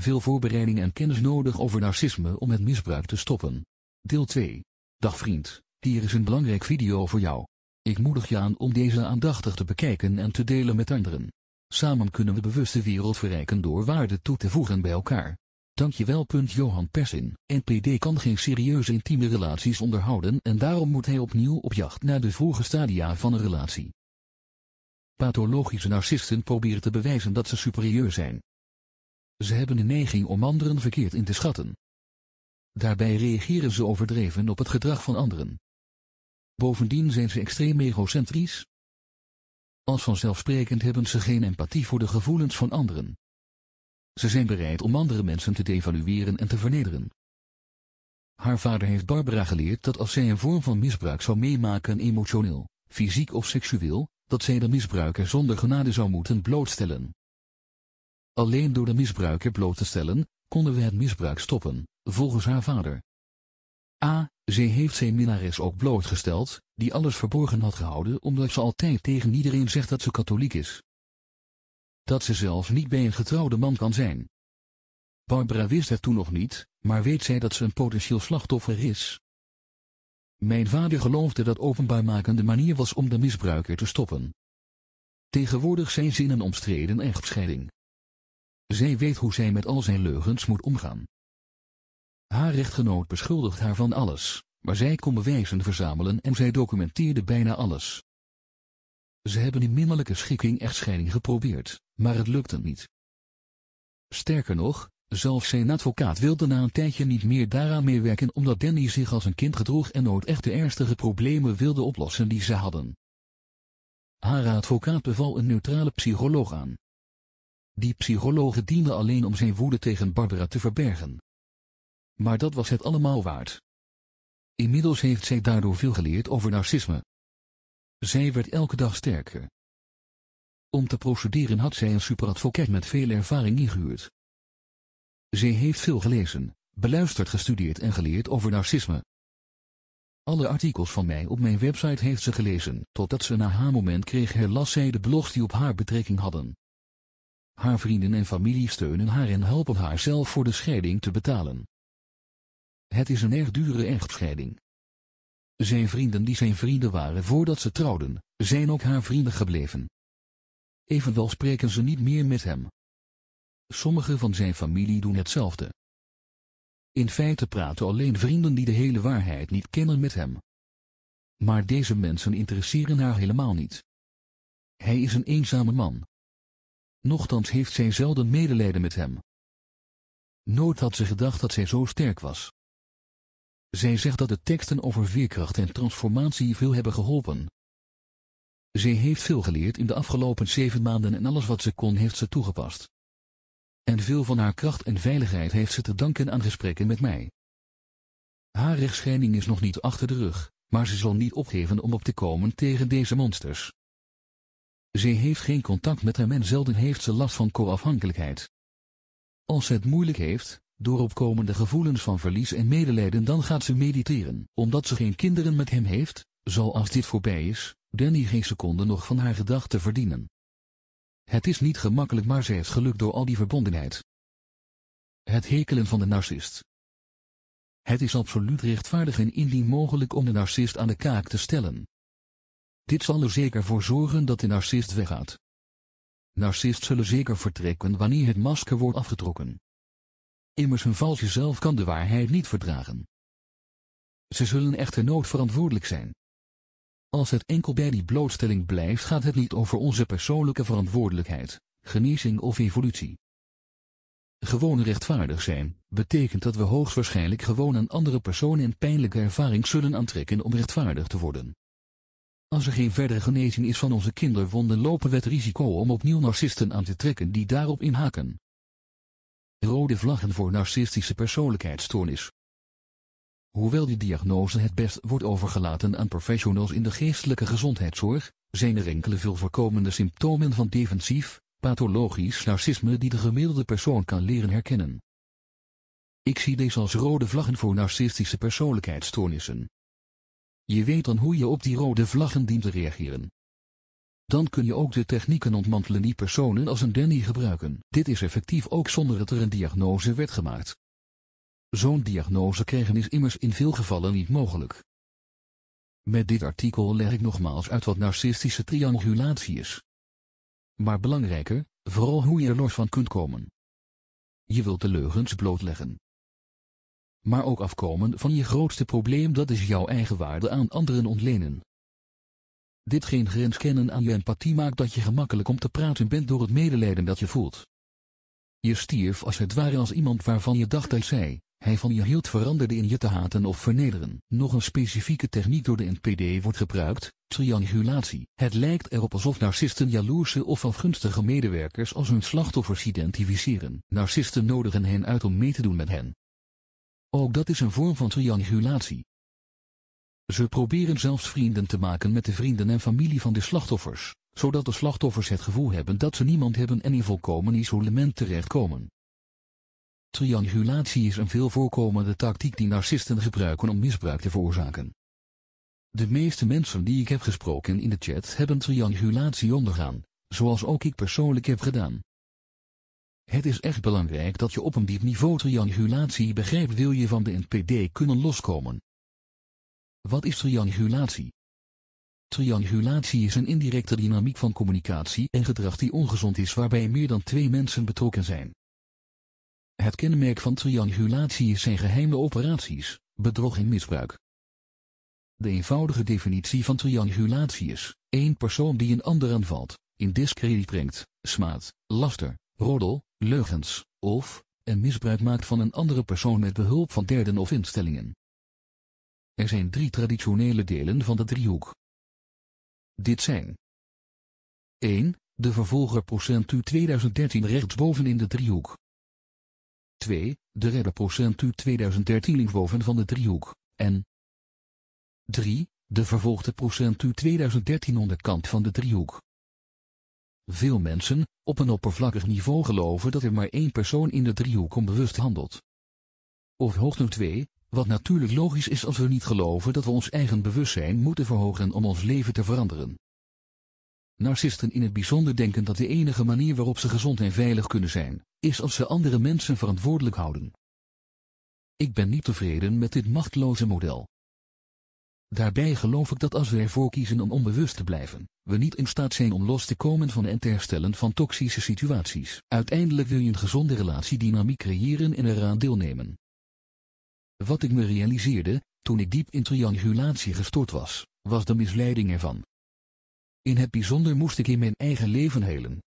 Veel voorbereiding en kennis nodig over narcisme om het misbruik te stoppen. Deel 2. Dag vriend, hier is een belangrijk video voor jou. Ik moedig je aan om deze aandachtig te bekijken en te delen met anderen. Samen kunnen we bewust de wereld verrijken door waarde toe te voegen bij elkaar. Dankjewel. Johan Persin, NPD kan geen serieuze intieme relaties onderhouden en daarom moet hij opnieuw op jacht naar de vroege stadia van een relatie. Pathologische narcisten proberen te bewijzen dat ze superieur zijn. Ze hebben de neiging om anderen verkeerd in te schatten. Daarbij reageren ze overdreven op het gedrag van anderen. Bovendien zijn ze extreem egocentrisch. Als vanzelfsprekend hebben ze geen empathie voor de gevoelens van anderen. Ze zijn bereid om andere mensen te devalueren en te vernederen. Haar vader heeft Barbara geleerd dat als zij een vorm van misbruik zou meemaken emotioneel, fysiek of seksueel, dat zij de misbruiker zonder genade zou moeten blootstellen. Alleen door de misbruiker bloot te stellen, konden we het misbruik stoppen, volgens haar vader. A. Ze heeft zijn minnares ook blootgesteld, die alles verborgen had gehouden omdat ze altijd tegen iedereen zegt dat ze katholiek is. Dat ze zelfs niet bij een getrouwde man kan zijn. Barbara wist het toen nog niet, maar weet zij dat ze een potentieel slachtoffer is? Mijn vader geloofde dat openbaar maken de manier was om de misbruiker te stoppen. Tegenwoordig zijn zinnen in een omstreden echtscheiding. Zij weet hoe zij met al zijn leugens moet omgaan. Haar rechtgenoot beschuldigt haar van alles, maar zij kon bewijzen verzamelen en zij documenteerde bijna alles. Ze hebben in minnelijke schikking echtscheiding geprobeerd, maar het lukte niet. Sterker nog, zelfs zijn advocaat wilde na een tijdje niet meer daaraan meewerken omdat Danny zich als een kind gedroeg en nooit echt de ernstige problemen wilde oplossen die ze hadden. Haar advocaat beval een neutrale psycholoog aan, die psychologen diende alleen om zijn woede tegen Barbara te verbergen. Maar dat was het allemaal waard. Inmiddels heeft zij daardoor veel geleerd over narcisme. Zij werd elke dag sterker. Om te procederen had zij een superadvocaat met veel ervaring ingehuurd. Zij heeft veel gelezen, beluisterd gestudeerd en geleerd over narcisme. Alle artikels van mij op mijn website heeft ze gelezen, totdat ze na haar moment kreeg herlas zij de blogs die op haar betrekking hadden. Haar vrienden en familie steunen haar en helpen haar zelf voor de scheiding te betalen. Het is een erg dure echtscheiding. Zijn vrienden die zijn vrienden waren voordat ze trouwden, zijn ook haar vrienden gebleven. Evenwel spreken ze niet meer met hem. Sommigen van zijn familie doen hetzelfde. In feite praten alleen vrienden die de hele waarheid niet kennen met hem. Maar deze mensen interesseren haar helemaal niet. Hij is een eenzame man, Nochtans heeft zij zelden medelijden met hem. Nooit had ze gedacht dat zij zo sterk was. Zij zegt dat de teksten over veerkracht en transformatie veel hebben geholpen. Zij heeft veel geleerd in de afgelopen zeven maanden en alles wat ze kon heeft ze toegepast. En veel van haar kracht en veiligheid heeft ze te danken aan gesprekken met mij. Haar rechtschijning is nog niet achter de rug, maar ze zal niet opgeven om op te komen tegen deze monsters. Ze heeft geen contact met hem en zelden heeft ze last van co-afhankelijkheid. Als ze het moeilijk heeft, door opkomende gevoelens van verlies en medelijden dan gaat ze mediteren. Omdat ze geen kinderen met hem heeft, zal als dit voorbij is, Danny geen seconde nog van haar gedachten verdienen. Het is niet gemakkelijk maar ze heeft geluk door al die verbondenheid. Het hekelen van de narcist Het is absoluut rechtvaardig en indien mogelijk om de narcist aan de kaak te stellen, dit zal er zeker voor zorgen dat de narcist weggaat. Narcist zullen zeker vertrekken wanneer het masker wordt afgetrokken. Immers een valsje zelf kan de waarheid niet verdragen. Ze zullen echter noodverantwoordelijk zijn. Als het enkel bij die blootstelling blijft gaat het niet over onze persoonlijke verantwoordelijkheid, genezing of evolutie. Gewoon rechtvaardig zijn, betekent dat we hoogstwaarschijnlijk gewoon een andere persoon in pijnlijke ervaring zullen aantrekken om rechtvaardig te worden. Als er geen verdere genezing is van onze kinderwonden lopen we het risico om opnieuw narcisten aan te trekken die daarop inhaken. Rode vlaggen voor narcistische persoonlijkheidsstoornis. Hoewel de diagnose het best wordt overgelaten aan professionals in de geestelijke gezondheidszorg, zijn er enkele veel voorkomende symptomen van defensief, pathologisch narcisme die de gemiddelde persoon kan leren herkennen. Ik zie deze als rode vlaggen voor narcistische persoonlijkheidsstoornissen. Je weet dan hoe je op die rode vlaggen dient te reageren. Dan kun je ook de technieken ontmantelen die personen als een Danny gebruiken. Dit is effectief ook zonder dat er een diagnose werd gemaakt. Zo'n diagnose krijgen is immers in veel gevallen niet mogelijk. Met dit artikel leg ik nogmaals uit wat narcistische triangulatie is. Maar belangrijker, vooral hoe je er los van kunt komen. Je wilt de leugens blootleggen maar ook afkomen van je grootste probleem dat is jouw eigen waarde aan anderen ontlenen. Dit geen grens kennen aan je empathie maakt dat je gemakkelijk om te praten bent door het medelijden dat je voelt. Je stierf als het ware als iemand waarvan je dacht dat zij, hij van je hield veranderde in je te haten of vernederen. Nog een specifieke techniek door de NPD wordt gebruikt, triangulatie. Het lijkt erop alsof narcisten jaloerse of afgunstige medewerkers als hun slachtoffers identificeren. Narcisten nodigen hen uit om mee te doen met hen. Ook dat is een vorm van triangulatie. Ze proberen zelfs vrienden te maken met de vrienden en familie van de slachtoffers, zodat de slachtoffers het gevoel hebben dat ze niemand hebben en in volkomen isolement terechtkomen. Triangulatie is een veel voorkomende tactiek die narcisten gebruiken om misbruik te veroorzaken. De meeste mensen die ik heb gesproken in de chat hebben triangulatie ondergaan, zoals ook ik persoonlijk heb gedaan. Het is echt belangrijk dat je op een diep niveau triangulatie begrijpt wil je van de NPD kunnen loskomen. Wat is triangulatie? Triangulatie is een indirecte dynamiek van communicatie en gedrag die ongezond is waarbij meer dan twee mensen betrokken zijn. Het kenmerk van triangulatie is zijn geheime operaties, bedrog en misbruik. De eenvoudige definitie van triangulatie is, één persoon die een ander aanvalt, in discrediet brengt, smaad, laster, roddel, leugens, of een misbruik maakt van een andere persoon met behulp van derden of instellingen. Er zijn drie traditionele delen van de driehoek. Dit zijn 1. De vervolger procentu 2013 rechtsboven in de driehoek. 2. De redder procentu 2013 linksboven van de driehoek. En 3. De vervolgde procentu 2013 onderkant van de driehoek. Veel mensen, op een oppervlakkig niveau geloven dat er maar één persoon in de driehoek onbewust handelt. Of hoogte 2, wat natuurlijk logisch is als we niet geloven dat we ons eigen bewustzijn moeten verhogen om ons leven te veranderen. Narcisten in het bijzonder denken dat de enige manier waarop ze gezond en veilig kunnen zijn, is als ze andere mensen verantwoordelijk houden. Ik ben niet tevreden met dit machtloze model. Daarbij geloof ik dat als we ervoor kiezen om onbewust te blijven, we niet in staat zijn om los te komen van en te herstellen van toxische situaties. Uiteindelijk wil je een gezonde relatiedynamiek creëren en eraan deelnemen. Wat ik me realiseerde, toen ik diep in triangulatie gestort was, was de misleiding ervan. In het bijzonder moest ik in mijn eigen leven helen.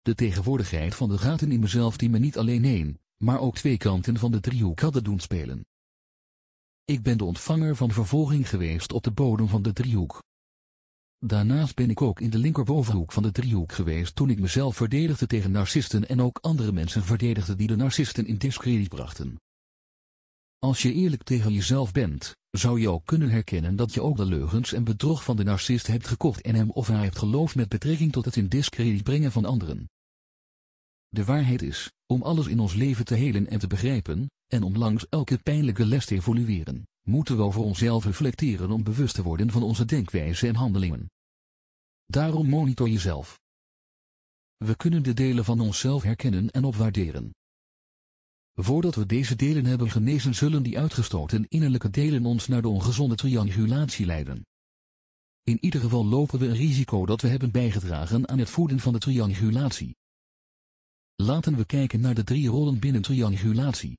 De tegenwoordigheid van de gaten in mezelf die me niet alleen één, maar ook twee kanten van de driehoek hadden doen spelen. Ik ben de ontvanger van vervolging geweest op de bodem van de driehoek. Daarnaast ben ik ook in de linkerbovenhoek van de driehoek geweest toen ik mezelf verdedigde tegen narcisten en ook andere mensen verdedigde die de narcisten in discrediet brachten. Als je eerlijk tegen jezelf bent, zou je ook kunnen herkennen dat je ook de leugens en bedrog van de narcist hebt gekocht en hem of haar hebt geloofd met betrekking tot het in discrediet brengen van anderen. De waarheid is, om alles in ons leven te helen en te begrijpen, en om langs elke pijnlijke les te evolueren, moeten we over onszelf reflecteren om bewust te worden van onze denkwijze en handelingen. Daarom monitor jezelf. We kunnen de delen van onszelf herkennen en opwaarderen. Voordat we deze delen hebben genezen zullen die uitgestoten innerlijke delen ons naar de ongezonde triangulatie leiden. In ieder geval lopen we een risico dat we hebben bijgedragen aan het voeden van de triangulatie, Laten we kijken naar de drie rollen binnen triangulatie.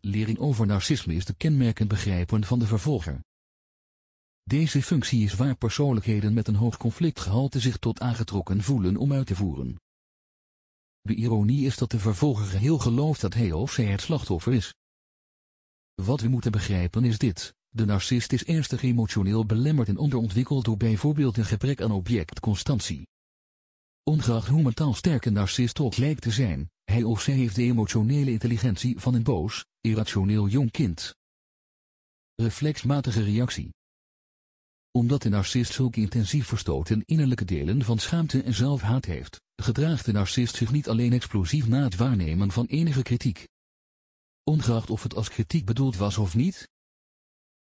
Lering over narcisme is de kenmerkend begrijpen van de vervolger. Deze functie is waar persoonlijkheden met een hoog conflictgehalte zich tot aangetrokken voelen om uit te voeren. De ironie is dat de vervolger geheel gelooft dat hij of zij het slachtoffer is. Wat we moeten begrijpen is dit, de narcist is ernstig emotioneel belemmerd en onderontwikkeld door bijvoorbeeld een gebrek aan objectconstantie. Ongeacht hoe mentaal sterk een narcist ook lijkt te zijn, hij of zij heeft de emotionele intelligentie van een boos, irrationeel jong kind. Reflexmatige reactie Omdat de narcist zulke intensief verstoten innerlijke delen van schaamte en zelfhaat heeft, gedraagt de narcist zich niet alleen explosief na het waarnemen van enige kritiek. Ongeacht of het als kritiek bedoeld was of niet,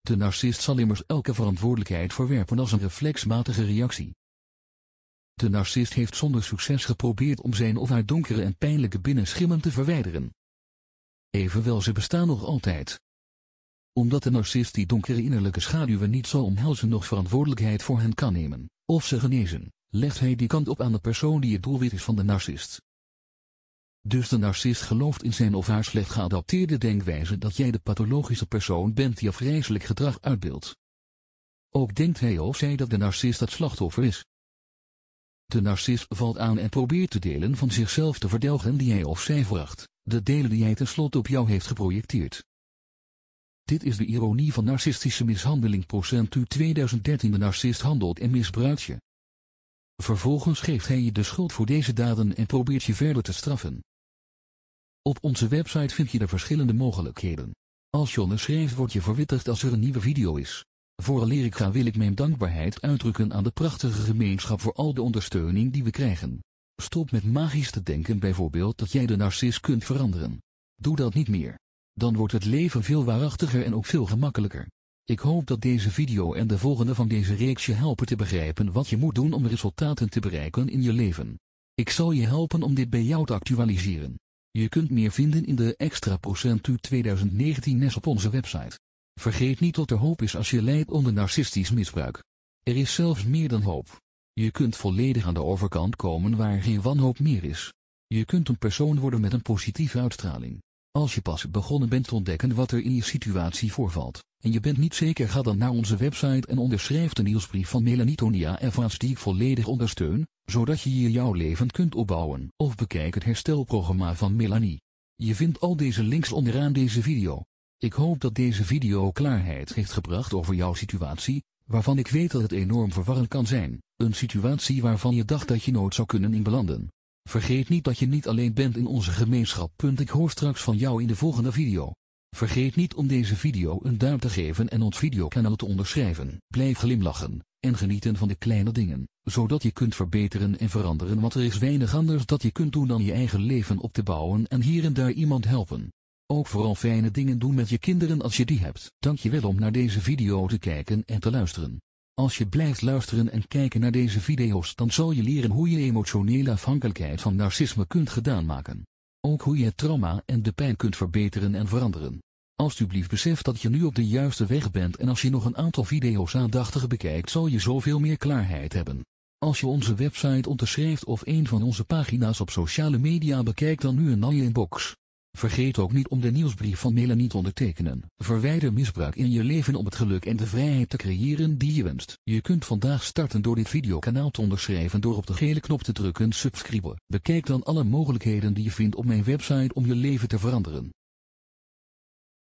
de narcist zal immers elke verantwoordelijkheid verwerpen als een reflexmatige reactie. De narcist heeft zonder succes geprobeerd om zijn of haar donkere en pijnlijke binnenschimmen te verwijderen. Evenwel ze bestaan nog altijd. Omdat de narcist die donkere innerlijke schaduwen niet zal omhelzen nog verantwoordelijkheid voor hen kan nemen, of ze genezen, legt hij die kant op aan de persoon die het doelwit is van de narcist. Dus de narcist gelooft in zijn of haar slecht geadapteerde denkwijze dat jij de pathologische persoon bent die afgrijzelijk gedrag uitbeeldt. Ook denkt hij of zij dat de narcist het slachtoffer is, de narcist valt aan en probeert de delen van zichzelf te verdelgen die hij of zij vraagt, de delen die hij tenslotte op jou heeft geprojecteerd. Dit is de ironie van narcistische mishandeling. u 2013 De narcist handelt en misbruikt je. Vervolgens geeft hij je de schuld voor deze daden en probeert je verder te straffen. Op onze website vind je de verschillende mogelijkheden. Als je schrijft, word je verwittigd als er een nieuwe video is. Voor ik ga wil ik mijn dankbaarheid uitdrukken aan de prachtige gemeenschap voor al de ondersteuning die we krijgen. Stop met magisch te denken bijvoorbeeld dat jij de narcist kunt veranderen. Doe dat niet meer. Dan wordt het leven veel waarachtiger en ook veel gemakkelijker. Ik hoop dat deze video en de volgende van deze reeks je helpen te begrijpen wat je moet doen om resultaten te bereiken in je leven. Ik zal je helpen om dit bij jou te actualiseren. Je kunt meer vinden in de extra procent 2019 NES op onze website. Vergeet niet dat er hoop is als je lijdt onder narcistisch misbruik. Er is zelfs meer dan hoop. Je kunt volledig aan de overkant komen waar geen wanhoop meer is. Je kunt een persoon worden met een positieve uitstraling. Als je pas begonnen bent te ontdekken wat er in je situatie voorvalt, en je bent niet zeker ga dan naar onze website en onderschrijf de nieuwsbrief van Melanitonia Evans die ik volledig ondersteun, zodat je hier jouw leven kunt opbouwen. Of bekijk het herstelprogramma van Melanie. Je vindt al deze links onderaan deze video. Ik hoop dat deze video klaarheid heeft gebracht over jouw situatie, waarvan ik weet dat het enorm verwarrend kan zijn, een situatie waarvan je dacht dat je nooit zou kunnen inbelanden. Vergeet niet dat je niet alleen bent in onze gemeenschap. Ik hoor straks van jou in de volgende video. Vergeet niet om deze video een duim te geven en ons videokanaal te onderschrijven. Blijf glimlachen en genieten van de kleine dingen, zodat je kunt verbeteren en veranderen want er is weinig anders dat je kunt doen dan je eigen leven op te bouwen en hier en daar iemand helpen. Ook vooral fijne dingen doen met je kinderen als je die hebt. Dankjewel om naar deze video te kijken en te luisteren. Als je blijft luisteren en kijken naar deze video's dan zal je leren hoe je emotionele afhankelijkheid van narcisme kunt gedaan maken. Ook hoe je het trauma en de pijn kunt verbeteren en veranderen. Alsjeblieft besef dat je nu op de juiste weg bent en als je nog een aantal video's aandachtig bekijkt zal je zoveel meer klaarheid hebben. Als je onze website onderschrijft of een van onze pagina's op sociale media bekijkt dan nu een inbox. Vergeet ook niet om de nieuwsbrief van Melanie te ondertekenen. Verwijder misbruik in je leven om het geluk en de vrijheid te creëren die je wenst. Je kunt vandaag starten door dit videokanaal te onderschrijven door op de gele knop te drukken subscriben. Bekijk dan alle mogelijkheden die je vindt op mijn website om je leven te veranderen.